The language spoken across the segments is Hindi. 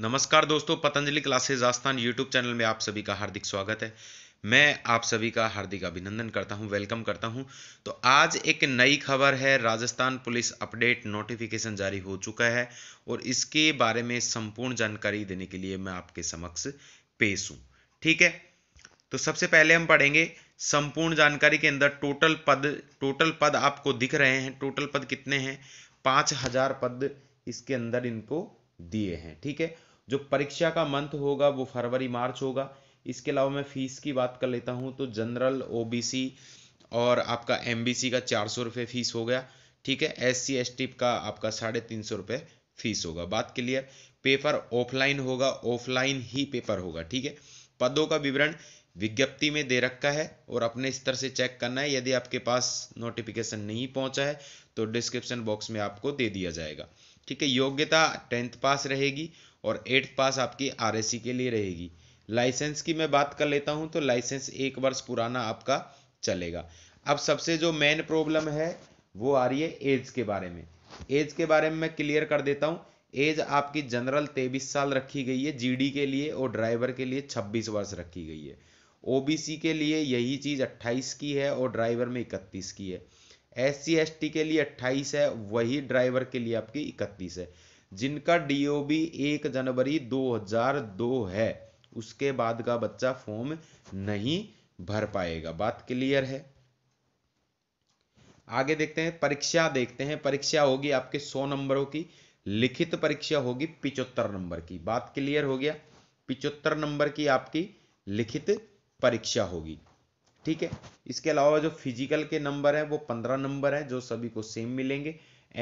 नमस्कार दोस्तों पतंजलि क्लासेज आस्थान यूट्यूब चैनल में आप सभी का हार्दिक स्वागत है मैं आप सभी का हार्दिक अभिनंदन करता हूं वेलकम करता हूं तो आज एक नई खबर है राजस्थान पुलिस अपडेट नोटिफिकेशन जारी हो चुका है और इसके बारे में संपूर्ण जानकारी देने के लिए मैं आपके समक्ष पेश हूँ ठीक है तो सबसे पहले हम पढ़ेंगे संपूर्ण जानकारी के अंदर टोटल पद टोटल पद आपको दिख रहे हैं टोटल पद कितने हैं पांच हजार पद इसके अंदर इनको दिए हैं ठीक है जो परीक्षा का मंथ होगा वो फरवरी मार्च होगा इसके अलावा मैं फ़ीस की बात कर लेता हूँ तो जनरल ओ और आपका एम का चार सौ रुपये फ़ीस हो गया ठीक है एस सी एस टी का आपका साढ़े तीन सौ रुपये फीस होगा बात क्लियर पेपर ऑफलाइन होगा ऑफलाइन ही पेपर होगा ठीक है पदों का विवरण विज्ञप्ति में दे रखा है और अपने स्तर से चेक करना है यदि आपके पास नोटिफिकेशन नहीं पहुंचा है तो डिस्क्रिप्शन बॉक्स में आपको दे दिया जाएगा ठीक है योग्यता टेंथ पास रहेगी और एट्थ पास आपकी आर के लिए रहेगी लाइसेंस की मैं बात कर लेता हूं तो लाइसेंस एक वर्ष पुराना आपका चलेगा अब सबसे जो मेन प्रॉब्लम है वो आ रही है एज के बारे में एज के बारे में मैं क्लियर कर देता हूँ एज आपकी जनरल तेईस साल रखी गई है जीडी के लिए और ड्राइवर के लिए छब्बीस वर्ष रखी गई है ओबीसी के लिए यही चीज़ अट्ठाईस की है और ड्राइवर में इकतीस की है एस सी के लिए 28 है वही ड्राइवर के लिए आपकी 31 है जिनका डीओबी एक जनवरी 2002 है उसके बाद का बच्चा फॉर्म नहीं भर पाएगा बात क्लियर है आगे देखते हैं परीक्षा देखते हैं परीक्षा होगी आपके 100 नंबरों की लिखित परीक्षा होगी पिचहत्तर नंबर की बात क्लियर हो गया पिचहत्तर नंबर की आपकी लिखित परीक्षा होगी ठीक है इसके अलावा जो फिजिकल के नंबर है वो पंद्रह नंबर है जो सभी को सेम मिलेंगे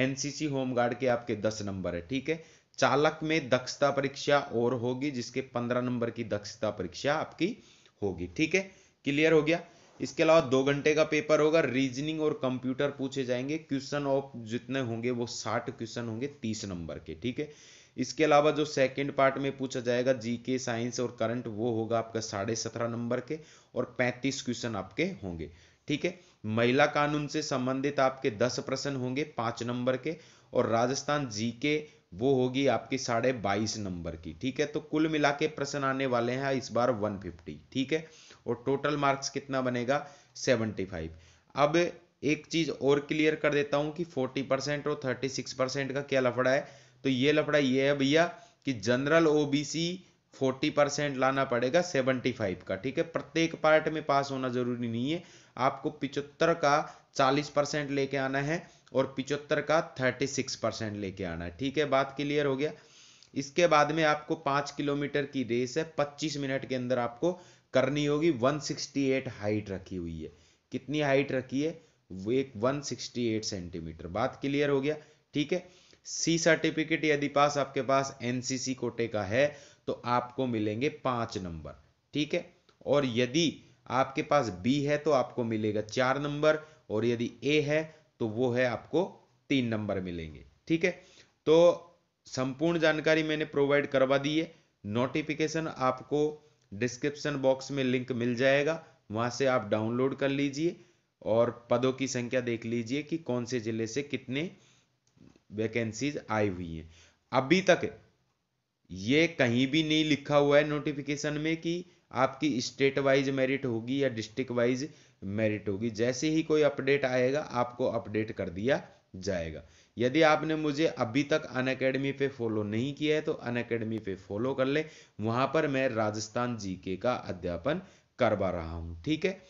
एनसीसी होमगार्ड के आपके दस नंबर है ठीक है चालक में दक्षता परीक्षा और होगी जिसके पंद्रह नंबर की दक्षता परीक्षा आपकी होगी ठीक है क्लियर हो गया इसके अलावा दो घंटे का पेपर होगा रीजनिंग और कंप्यूटर पूछे जाएंगे क्वेश्चन ऑफ जितने होंगे वो साठ क्वेश्चन होंगे तीस नंबर के ठीक है इसके अलावा जो सेकंड पार्ट में पूछा जाएगा जीके साइंस और करंट वो होगा आपका साढ़े सत्रह नंबर के और पैंतीस क्वेश्चन आपके होंगे ठीक है महिला कानून से संबंधित आपके दस प्रश्न होंगे पांच नंबर के और राजस्थान जीके वो होगी आपकी साढ़े बाईस नंबर की ठीक है तो कुल मिला के प्रश्न आने वाले हैं इस बार वन फिफ्टी ठीक है और टोटल मार्क्स कितना बनेगा 75 फाइव अब एक चीज और क्लियर कर देता हूं कि फोर्टी परसेंट और थर्टी सिक्स परसेंट का क्या लफड़ा है तो ये लफड़ा ये है भैया कि जनरल ओबीसी 40 परसेंट लाना पड़ेगा 75 का ठीक है प्रत्येक पार्ट में पास होना जरूरी नहीं है आपको पिचहत्तर का 40 परसेंट लेके आना है और पिचहत्तर का 36 परसेंट लेके आना है ठीक है बात क्लियर हो गया इसके बाद में आपको पांच किलोमीटर की रेस है पच्चीस मिनट के अंदर आपको करनी होगी 168 हाइट रखी हुई है कितनी हाइट रखी है एक 168 सेंटीमीटर बात क्लियर हो गया ठीक है सी सर्टिफिकेट यदि पास आपके पास एनसीसी कोटे का है तो आपको मिलेंगे पांच नंबर ठीक है और यदि आपके पास बी है तो आपको मिलेगा चार नंबर और यदि ए है तो वो है आपको तीन नंबर मिलेंगे ठीक है तो संपूर्ण जानकारी मैंने प्रोवाइड करवा दी है नोटिफिकेशन आपको डिस्क्रिप्शन बॉक्स में लिंक मिल जाएगा वहां से आप डाउनलोड कर लीजिए और पदों की संख्या देख लीजिए कि कौन से ज़िले से कितने वैकेंसीज आई हुई हैं अभी तक ये कहीं भी नहीं लिखा हुआ है नोटिफिकेशन में कि आपकी स्टेट वाइज मेरिट होगी या डिस्ट्रिक्ट वाइज मेरिट होगी जैसे ही कोई अपडेट आएगा आपको अपडेट कर दिया जाएगा यदि आपने मुझे अभी तक अन अकेडमी पे फॉलो नहीं किया है तो अन अकेडमी पे फॉलो कर ले वहां पर मैं राजस्थान जीके का अध्यापन करवा रहा हूं ठीक है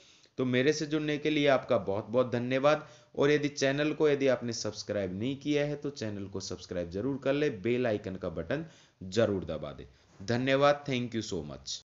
तो मेरे से जुड़ने के लिए आपका बहुत बहुत धन्यवाद और यदि चैनल को यदि आपने सब्सक्राइब नहीं किया है तो चैनल को सब्सक्राइब जरूर कर ले बेल आइकन का बटन जरूर दबा दे धन्यवाद थैंक यू सो मच